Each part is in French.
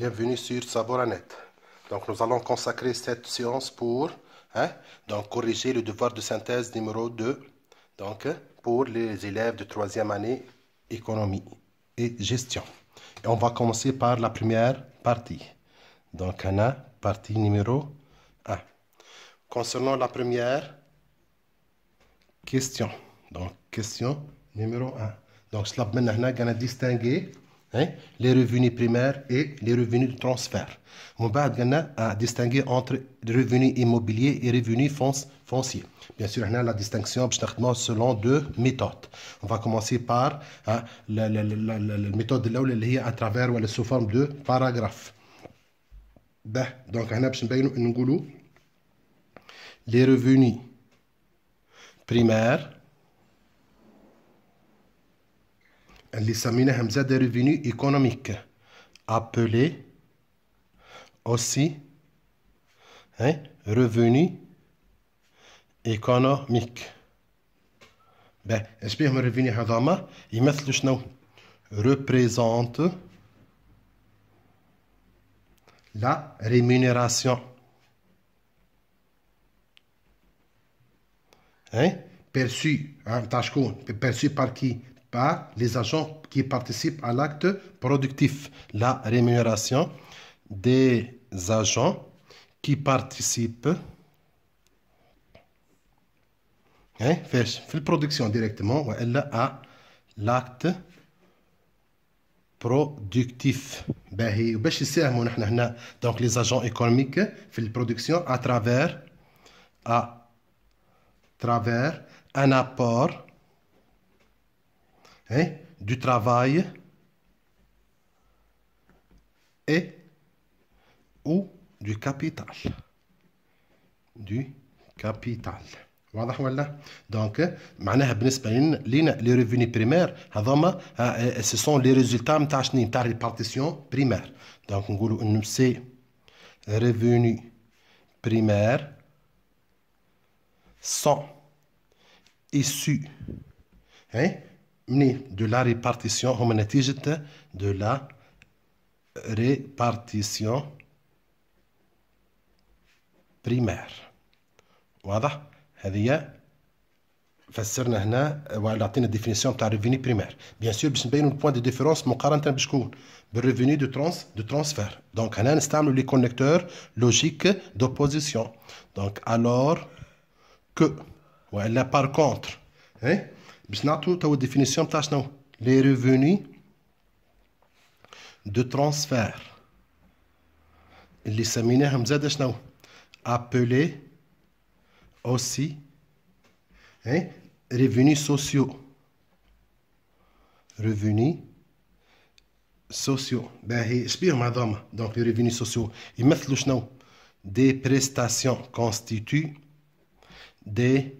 Bienvenue sur Saboranet. Donc nous allons consacrer cette séance pour hein, donc corriger le devoir de synthèse numéro 2 donc, pour les élèves de troisième année économie et gestion. Et on va commencer par la première partie. Donc on a partie numéro 1. Concernant la première question. Donc question numéro 1. Donc cela on a distinguer les revenus primaires et les revenus de transfert. On va à distinguer entre revenus immobiliers et revenus fonciers. Bien sûr, on a la distinction selon deux méthodes. On va commencer par la, méthode la, la, méthode de à travers ou sous forme de paragraphe. donc, on a les revenus primaires l'Issamina Hamza des revenus économiques, appelés aussi hein, revenu économique. Ben, اسبيهم il met le شنو؟ représente la rémunération. Hein? hein, perçue par qui? par les agents qui participent à l'acte productif. La rémunération des agents qui participent hein, la production directement Elle à l'acte productif. Bah, bah, hein, hein, hein, Donc les agents économiques font la production à travers à travers un apport Hein, du travail et ou du capital. Du capital. C'est clair Donc, les revenus primaires, euh, euh, ce sont les résultats de la partition primaire. Donc, nous revenus primaires sont issus hein, de la répartition de la répartition primaire voilà c'est a a définition de tarifini primaire bien sûr il y a un point de différence mon 40 de revenu de de transfert donc on installe les connecteurs logiques d'opposition donc alors que par contre hein, je Les revenus de transfert. Les seminaires ont que aussi les revenus sociaux. Revenus sociaux. Ben, madame. Donc, les revenus sociaux. Il mettent les Des prestations constituent des.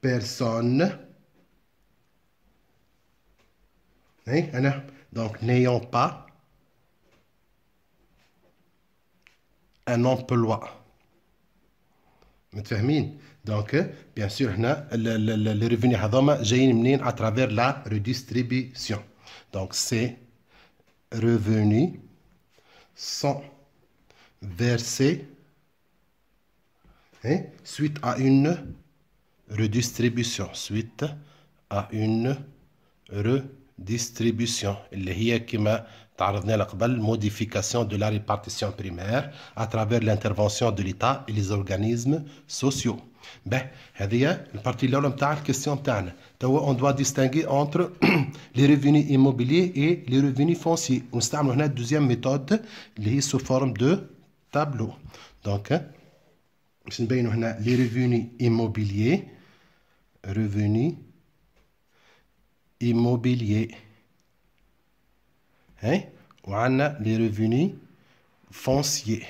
personne. Hein, Donc, n'ayant pas un emploi. Donc, euh, bien sûr, les revenus j'ai à travers la redistribution. Donc, ces revenus sont versés hein, suite à une redistribution suite à une redistribution. Modification de la répartition primaire à travers l'intervention de l'État et les organismes sociaux. Ben, c'est la question on doit distinguer entre les revenus immobiliers et les revenus fonciers. Nous avons une deuxième méthode, les sous forme de tableau. Donc, hein, les revenus immobiliers revenus immobiliers, Hein? Ou les revenus fonciers.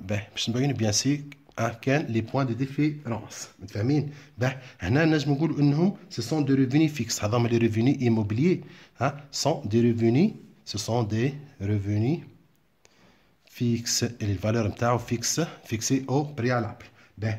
Ben, je bien, bien sûr, quel les points de différence. Ben, ce sont des revenus fixes. les revenus immobiliers. Hein? sont des revenus. Ce sont des revenus fixes. Et les valeurs fixes, fixées au préalable. Ben,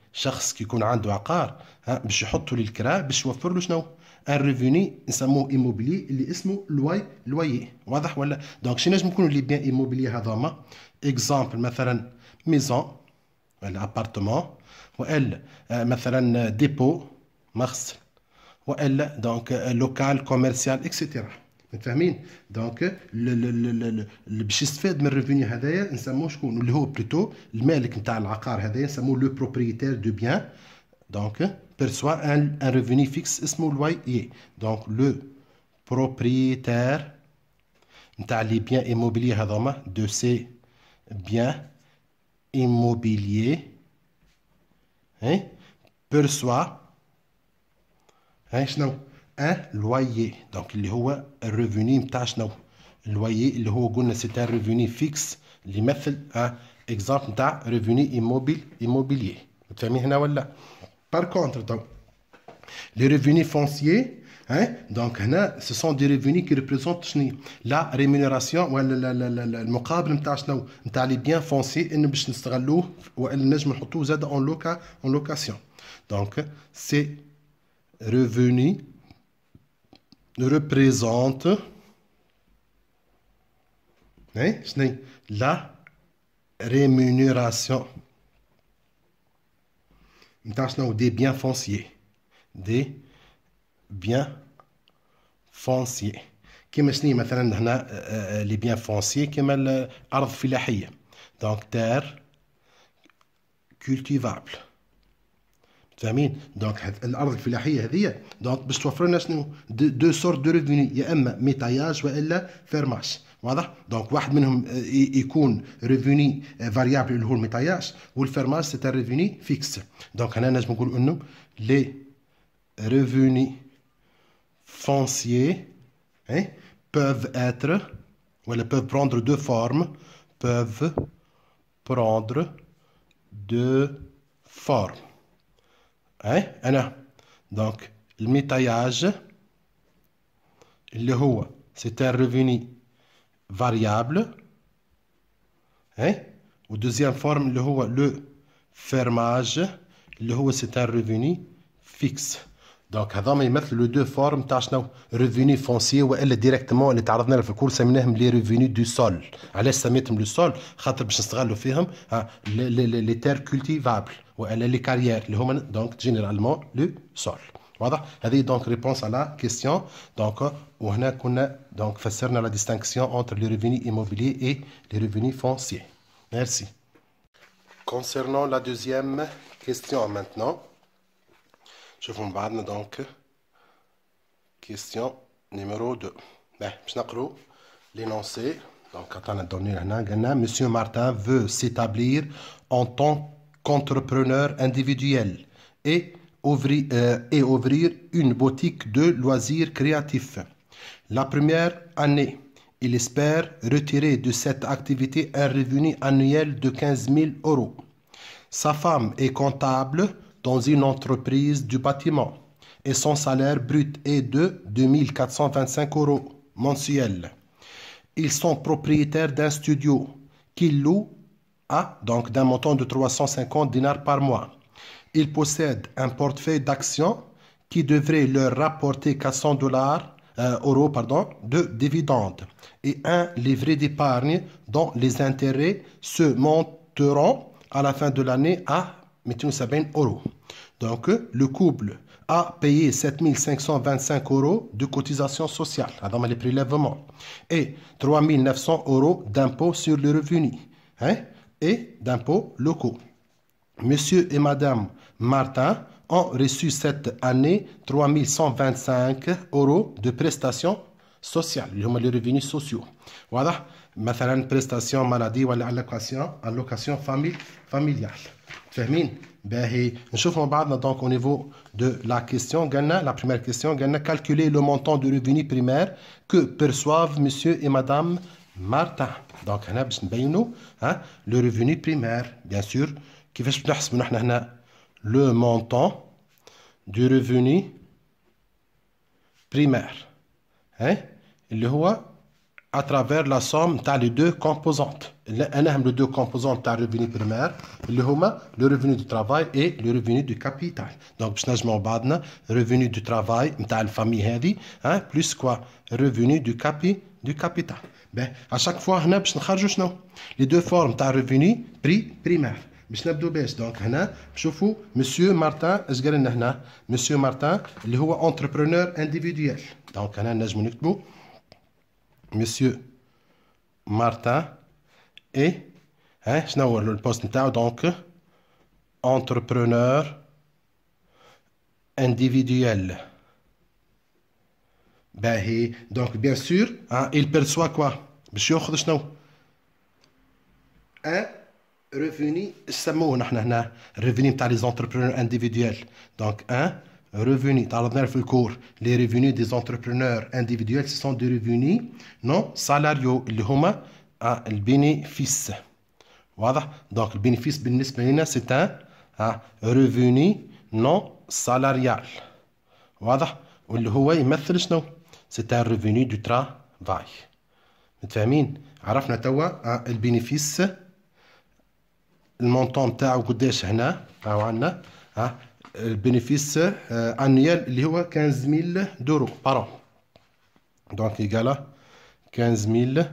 شخص كيكون عنده عقار ها باش يحطه للكراء باش يوفر له شنو ريفوني نسموه ايموبيلي اللي اسمه لواي لويي واضح ولا دونك شي نجم يكونوا لي بيان ايموبيلي هذوما اكزامبل مثلا ميزون ولا ابارتمون والا آه، مثلا ديبو مغسل والا دونك لوكال كوميرسيال اكسيتيرا متفاهمين دونك اللي باش يستفاد من الريفوني هذايا نسموه شكون اللي هو بلوتو المالك نتاع العقار هذايا نسموه لو بروبريتير دو بيان دونك بيرسوا ان ريفوني فيكس اسمه اي دونك لو بروبريتير نتاع لي بيان ايموبيلي هذوما دو سي بيان ايموبيلي اي بيرسوا هاي شنو un loyer. Donc, il y revenu. Le loyer, un revenu fixe. Il y un exemple revenu immobilier. Par contre, donc, les revenus fonciers, hein, donc, hein, ce sont des revenus qui représentent la rémunération ou le de les biens fonciers et nous sommes pas en location. Donc, c'est revenus représente hein, la rémunération. Des biens fonciers. Des biens fonciers. Comme euh, euh, les biens fonciers, comme les Donc, terre cultivable. فاهمين دونك الارض الفلاحيه هذه دونك باش توفر لنا شنو دو, سورت دو ريفيني يا اما ميتاياج والا فيرماش واضح دونك واحد منهم آه، يكون ريفيني فاريابل آه، اللي هو الميتاياج والفيرماش سي ريفيني فيكس دونك هنا نجم نقول انه لي ريفيني فونسيي اي بوف اتر ولا بوف بروندر دو فورم بوف بروندر دو فورم Hein? Donc, le métallage, le c'est un revenu variable. Et hein? la deuxième forme, le le fermage, le c'est un revenu fixe. Donc, Adam, il mettre les deux formes, tâche, revenu foncier, ou elle directement, elle est arrivée dans le les revenus du sol. Allez, ça le sol, hein, les terres cultivables. Elle est les carrières, les donc généralement le sol. Voilà, elle donc réponse à la question. Donc, on a fait la distinction entre les revenus immobiliers et les revenus fonciers. Merci. Concernant la deuxième question, maintenant, je vous demande donc question numéro 2. Ben, je n'ai l'énoncé. Donc, quand on a donné un an, M. monsieur Martin veut s'établir en tant que entrepreneur individuel euh, et ouvrir, une boutique de loisirs créatifs. La première année, il espère retirer de cette activité un revenu annuel de 15 000 euros. Sa femme est comptable dans une entreprise du bâtiment et son salaire brut est de 2 425 euros mensuels. Ils sont propriétaires d'un studio qu'ils louent donc d'un montant de 350 dinars par mois. Ils possède un portefeuille d'actions qui devrait leur rapporter 400 dollars, euh, euros pardon, de dividendes et un livret d'épargne dont les intérêts se monteront à la fin de l'année à 70 euros. Donc, le couple a payé 7525 euros de cotisations sociales, les prélèvements, et 3900 euros d'impôts sur le revenu. Hein? et d'impôts locaux. Monsieur et Madame Martin ont reçu cette année 3125 euros de prestations sociales, les revenus sociaux. Voilà, une prestations maladie ou allocation, allocation famille, familiale. فاهمين ben, je نشوفوا بعضنا donc au niveau de la question gana la première question calculer le montant de revenus primaires que perçoivent monsieur et madame donc, hein, le revenu primaire, bien sûr, qui va le montant du revenu primaire. Hein, à travers la somme, tu as les deux composantes. Les deux composantes, tu as le revenu primaire, le le revenu du travail et le revenu du capital. Donc, je m'en le revenu du travail, tu as la famille, hein, plus quoi Revenu du, du capital. Ben, à chaque fois, je vais faire Les deux formes, tu as revenu prix primaire. Donc, Monsieur Martin, Monsieur Martin, il est entrepreneur individuel. Donc, il est de monsieur Martin et hein, le poste donc entrepreneur individuel. Ben, donc, bien sûr, hein, il perçoit quoi Monsieur Un revenu, c'est le revenu des entrepreneurs individuels. Donc, un hein, Revenu dans le nerf le court, les revenus des entrepreneurs individuels, ce sont des revenus non salariaux, les huma, ah, le bénéfice. Voilà, donc le bénéfice, بالنسبة c'est un à ah, revenu non salarial. Voilà, ou le huwa, il met c'est un revenu du travail. Mais tu as mis, tu le bénéfice, le montant de ta ou de ta, البينيفيس انيال آه، اللي هو 15000 دورو بار دونك ايكالا 15000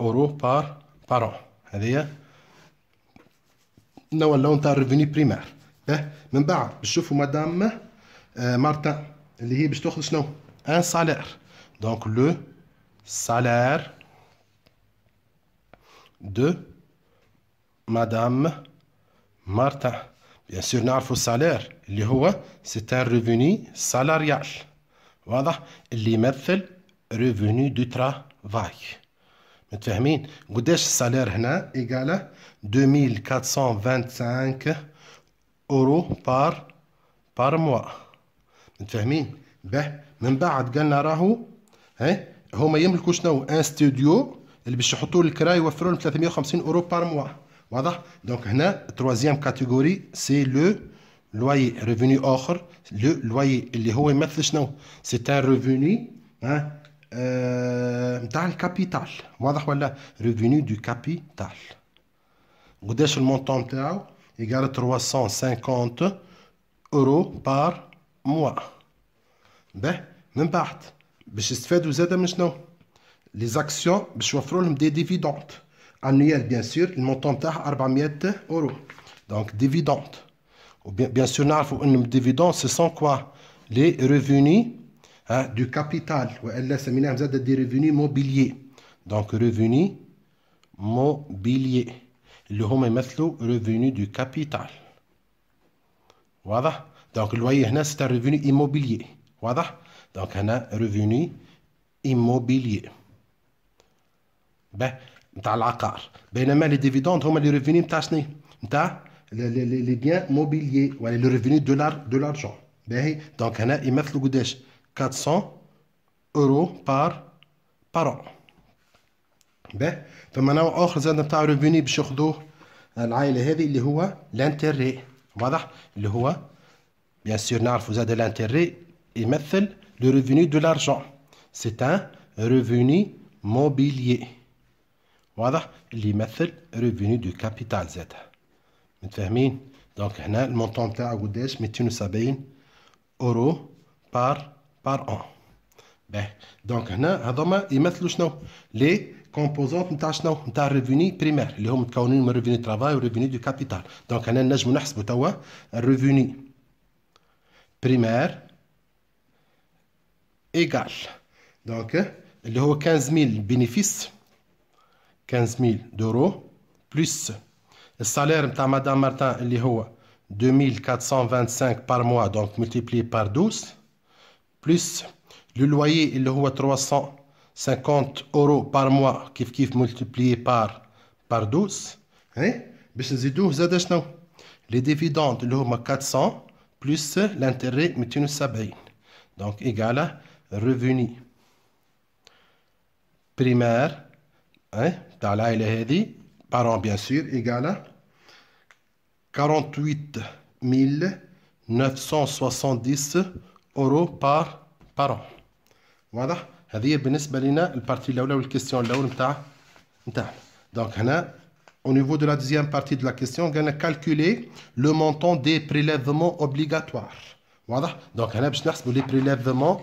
اورو بار بار هذه نوع اللون تاع الريفيني بريمير اه من بعد باش تشوفوا مدام آه، مارتن اللي هي باش تاخذ شنو ان سالير دونك لو سالير دو مدام مارتن بيان سور نعرفوا السالير اللي هو سي ان ريفوني سالاريال واضح اللي يمثل ريفوني دو ترافاي متفاهمين قداش السالير هنا ايكاله 2425 اورو بار بار موا متفاهمين باه من بعد قالنا راهو ها هما يملكوا شنو ان ستوديو اللي باش يحطوا الكراي يوفروا لهم 350 اورو بار موا Voilà. Donc, la troisième catégorie, c'est le loyer revenu hors. Le loyer, c'est un revenu hein, euh, dans capital. Voilà, revenu du capital. Vous le montant égal à 350 euros par mois. Ben, même pas. Ben, je vais vous aider. Les actions, ben, je vous offrir des dividendes annuel, bien sûr, le montant de 400 euros. Donc, dividende. Bien sûr, il faut un dividende, ce sont quoi Les revenus hein, du capital. Ou Vous des revenus mobiliers. Donc, revenus mobiliers. Le homme est le revenu du capital. Voilà. Donc, le loyer, c'est un revenu immobilier. Voilà. Donc, un revenu immobilier. Ben, نتاع العقار بينما لي ديفيدوند هما لي ريفيني نتاع شنو نتاع لي بيان موبيليي ولا لو ريفيني دو دو لارجون باهي دونك هنا يمثلوا قداش 400 اورو بار بار باهي ثم نوع اخر زاد نتاع ريفيني باش ياخذوه العائله هذه اللي هو لانتيري واضح اللي هو بيان سور نعرفوا زاد لانتيري يمثل لو ريفيني دو لارجون سي ان ريفيني موبيليي واضح اللي يمثل ريفينيو دو كابيتال زادها متفاهمين دونك هنا المونطون تاعو قداش ميتين وسبعين اورو بار بار اون باه دونك هنا هذوما يمثلوا شنو لي كومبوزونت نتاع شنو نتاع ريفيني بريمير اللي هم متكونين من ريفيني ترافاي ريفيني دو كابيتال دونك هنا نجمو نحسبوا توا ريفيني بريمير ايغال دونك اللي هو 15000 بينيفيس 15 000 d'euros plus le salaire de madame Martin est 2425 par mois donc multiplié par 12 plus le loyer est 350 euros par mois qui est multiplié par par 12 hein dividendes نزيدوه زاد شنو 400 plus l'intérêt, donc égal à revenu primaire, Tala par an bien sûr, égale à 48 970 euros par, par an. voilà Au niveau de la deuxième partie de la question, on a calculé le montant des prélèvements obligatoires. Voilà. Donc, on a les prélèvements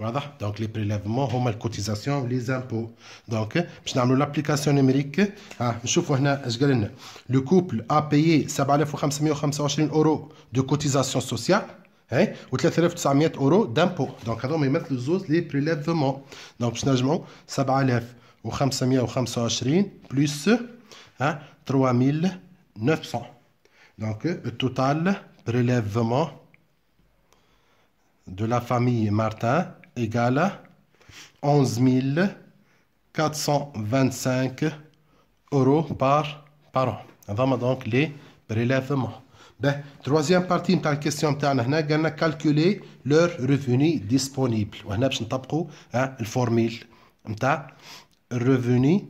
Voilà. Donc, les prélèvements, hum, les cotisations, les impôts. Donc, je vais l'application numérique. Ah, je vais vous le couple a payé 7525 euros de cotisation sociale hein, ou 3900 euros d'impôts. Donc, on va mettre les prélèvements. Donc, je vais vous 7525 plus 3 hein, 3900. Donc, le total prélèvement de la famille Martin égale à 11 425 euros par, par an. On donc les prélèvements. Ben, troisième partie de la question on a calculé leurs revenus disponibles. On a hein, la formule. Revenus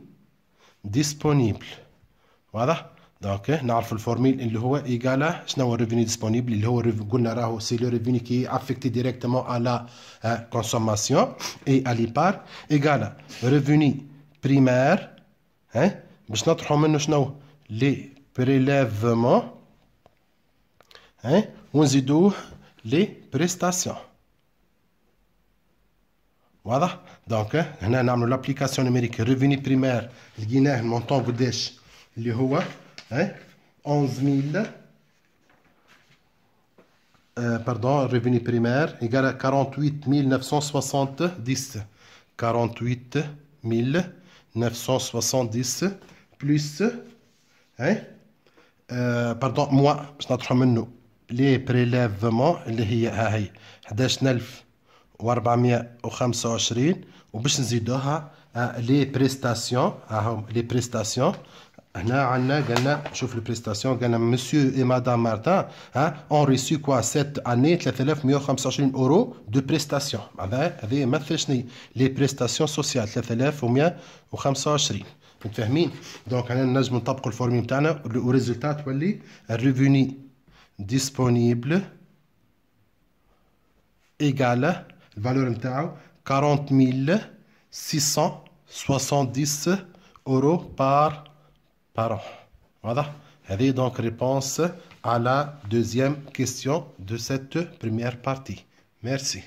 disponibles. Voilà. اوكي نعرف الفورميل اللي هو ايجالا شنو هو الريفيني ديسبونيبل اللي هو قلنا راهو سي لو ريفيني كي افكتي ديريكتومون على كونسوماسيون اي الي بار ايجالا ريفيني بريمير ها باش نطرحوا منه شنو لي بريليفمون ها ونزيدوه لي بريستاسيون واضح دونك هنا نعملوا لابليكاسيون نيميريك ريفيني بريمير لقيناه المونطون قداش اللي هو 11 hein? 000, euh, pardon, revenu primaire, égal à 48 970, 48 970, plus, hein, euh, pardon, moi, je n'ai nous. Les prélèvements, les prélèvements hi, hi, et on les les prestations ah, Chauffe les prestations. Monsieur et Madame Martin hein, ont reçu cette année 3,500 euros de prestations. Avec ah ben, les prestations sociales. 3,500 euros. Donc, on a formule le résultat est le revenu disponible égale à la valeur 40 670 euros par an. Voilà. Allez, donc réponse à la deuxième question de cette première partie. Merci.